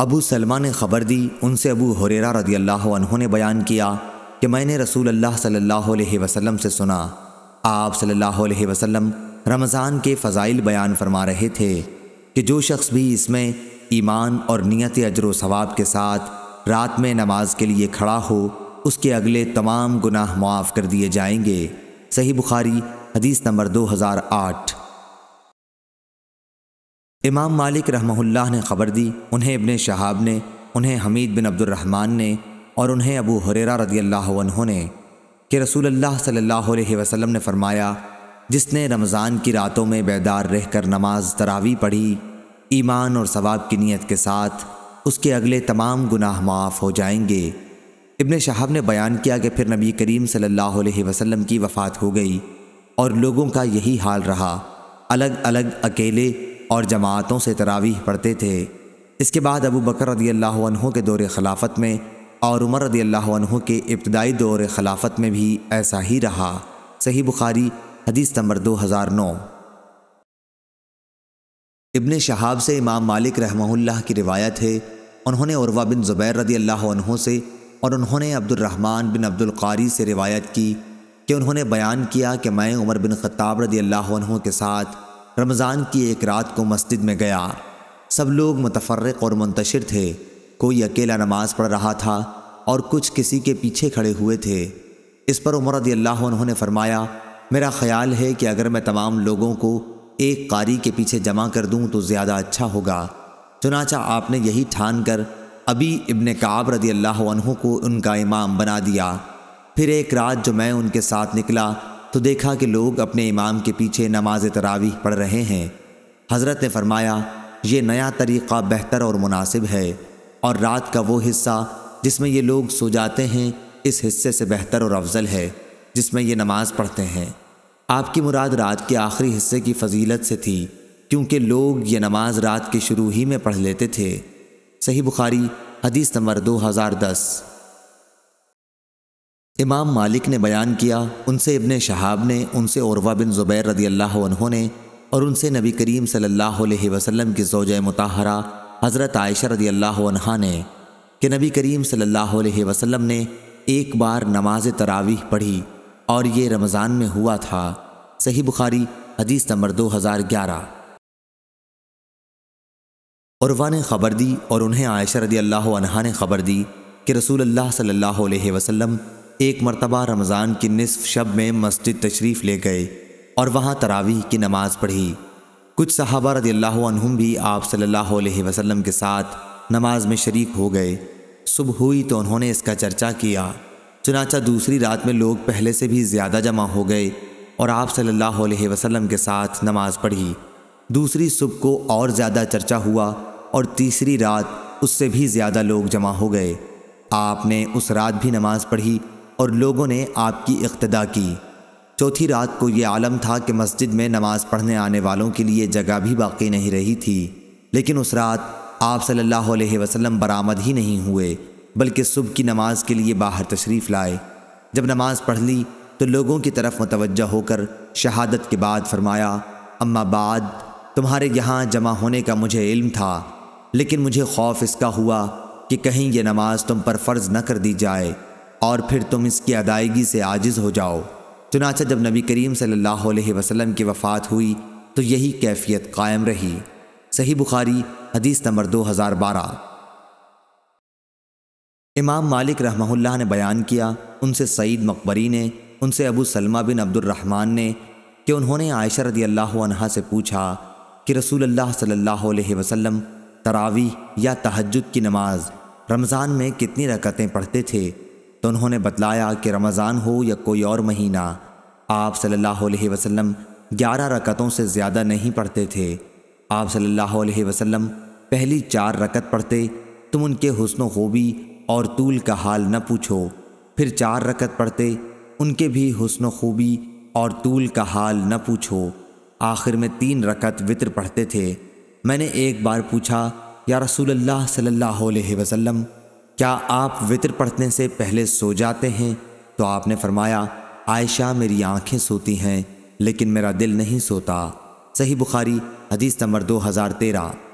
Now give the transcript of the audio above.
अबू सलमा ने ख़बर दी उनसे अबू हुरेरा रदी अल्लाह ने बयान किया कि मैंने रसूल अल्लाह सल्लल्लाहु अलैहि वसल्लम से सुना आप सल्लल्लाहु अलैहि वसल्लम रमज़ान के फ़जाइल बयान फरमा रहे थे कि जो शख्स भी इसमें ईमान और नियत अजर सवाब के साथ रात में नमाज के लिए खड़ा हो उसके अगले तमाम गुनाह मुआफ़ कर दिए जाएंगे सही बुखारी हदीस नंबर दो हज़ार आठ इमाम मालिक रहमहुल्लाह ने ख़बर दी उन्हें इबन शहाब ने उन्हें हमीद बिन अब्दुलरहमान ने और उन्हें अबू हुरेरा रदी अल्लाह ने कि रसूल सल्लल्लाहु अलैहि वसल्लम ने फ़रमाया जिसने रमज़ान की रातों में बेदार रहकर नमाज तरावी पढ़ी ईमान और सवाब की नीयत के साथ उसके अगले तमाम गुनाह माफ़ हो जाएंगे इबन शहाब ने बयान किया कि फिर नबी करीम सल्लल्लाहु अलैहि वसल्लम की वफ़ात हो गई और लोगों का यही हाल रहा अलग अलग अकेले और जमातों से तरावीह पढ़ते थे इसके बाद अबू बकर रदी अल्लाह के दौर खिलाफत में और उमर रदी अल्लाह के इब्तदाई दौर खिलाफत में भी ऐसा ही रहा सही बुखारी हदीस नंबर दो हज़ार नौ इबन शहाब से इमाम मालिक रहमहुल्लाह की रिवायत है उन्होंने उर्वा बिन ज़ुबैर रदी अल्लाह से और उन्होंने अब्दुलरहमान बिन अब्दुल कारी से रिवायत की कि उन्होंने बयान किया कि मैं उमर बिन ख़त्ताब रदी अल्लाह के साथ रमज़ान की एक रात को मस्जिद में गया सब लोग मुतफ़र और मुंतशिर थे कोई अकेला नमाज़ पढ़ रहा था और कुछ किसी के पीछे खड़े हुए थे इस पर उमर रदी अल्लाह उन्होंने फरमाया मेरा ख्याल है कि अगर मैं तमाम लोगों को एक कारी के पीछे जमा कर दूं तो ज़्यादा अच्छा होगा चुनाचा आपने यही ठान कर अभी इबन काब रदी अल्लाह को उनका इमाम बना दिया फिर एक रात जो मैं उनके साथ निकला तो देखा कि लोग अपने इमाम के पीछे नमाज तरावी पढ़ रहे हैं हज़रत ने फरमाया ये नया तरीक़ा बेहतर और मुनासिब है और रात का वो हिस्सा जिसमें ये लोग सो जाते हैं इस हिस्से से बेहतर और अफजल है जिसमें ये नमाज़ पढ़ते हैं आपकी मुराद रात के आखिरी हिस्से की फजीलत से थी क्योंकि लोग ये नमाज रात के शुरू ही में पढ़ लेते थे सही बुखारी हदीस नंबर 2010 इमाम मालिक ने बयान किया उनसे इबन शहाब ने उनसे औरवा बिन ज़ुबैर रदी अल्लाह ने और उनसे नबी करीम सल्लल्लाहु अलैहि वसल्लम की जोज मतहरा हज़रत आयशा रदी अल्लाह ने कि नबी करीम सल्लल्लाहु अलैहि वसल्लम ने एक बार नमाज तरावीह पढ़ी और ये रमज़ान में हुआ था सही बुखारी हदीस नंबर दो हज़ार ग्यारह औरवा ने ख़बर दी और उन्हें आयशा रदी अल्लाह ने ख़बर दी कि रसूल अल्लाह सल्लल्लाहु अलैहि वसल्लम एक मरतबा रमज़ान की निसफ शब में मस्जिद तशरीफ़ ले गए और वहाँ तरावीह की नमाज़ पढ़ी कुछ सहाबा रदी भी आप सल्लल्लाहु अलैहि वसल्लम के साथ नमाज में शरीक हो गए सुबह हुई तो उन्होंने इसका चर्चा किया चुनाचा दूसरी रात में लोग पहले से भी ज़्यादा जमा हो गए और आप सल्लल्लाहु अलैहि वसल्लम के साथ नमाज पढ़ी दूसरी सुबह को और ज़्यादा चर्चा हुआ और तीसरी रात उससे भी ज़्यादा लोग जमा हो गए आपने उस रात भी नमाज़ पढ़ी और लोगों ने आपकी इक्तदा की चौथी रात को ये आलम था कि मस्जिद में नमाज़ पढ़ने आने वालों के लिए जगह भी बाकी नहीं रही थी लेकिन उस रात आप सल्लल्लाहु अलैहि वसल्लम बरामद ही नहीं हुए बल्कि सुबह की नमाज के लिए बाहर तशरीफ़ लाए जब नमाज पढ़ ली तो लोगों की तरफ मुतवजह होकर शहादत के बाद फरमाया अम्मा बाद तुम्हारे यहाँ जमा होने का मुझे इल्म था लेकिन मुझे खौफ इसका हुआ कि कहीं ये नमाज़ तुम पर फ़र्ज़ न कर दी जाए और फिर तुम इसकी अदायगी से आजिज़ हो जाओ चुनाचा जब नबी करीम सल्लल्लाहु अलैहि वसल्लम की वफ़ात हुई तो यही कैफियत कायम रही सही बुखारी हदीस नंबर दो हज़ार बारह इमाम मालिक रहमहुल्लाह ने बयान किया उनसे सईद मकबरी ने उनसे अबू सलमा बिन अब्दुलरहमान ने कि उन्होंने आयशा रदी अल्लाह अनहा से पूछा कि रसूल अल्लाह सल्लल्लाहु अलैहि वसल्लम तरावी या तहजद की नमाज रमज़ान में कितनी रकतें पढ़ते थे तो उन्होंने बतलाया कि रमज़ान हो या कोई और महीना आप सल्लल्लाहु अलैहि वसल्लम ग्यारह रकतों से ज़्यादा नहीं पढ़ते थे आप सल्लल्लाहु अलैहि वसल्लम पहली चार रकत पढ़ते तुम उनके हुस्न खूबी और तूल का हाल न पूछो फिर चार रकत पढ़ते उनके भी हुस्न खूबी और तूल का हाल न पूछो आखिर में तीन रकत वित्र पढ़ते थे मैंने एक बार पूछा या रसूल अल्लाह सल्लल्लाहु अलैहि वसल्लम क्या आप वितर पढ़ने से पहले सो जाते हैं तो आपने फरमाया आयशा मेरी आंखें सोती हैं लेकिन मेरा दिल नहीं सोता सही बुखारी हदीस नंबर दो हज़ार तेरह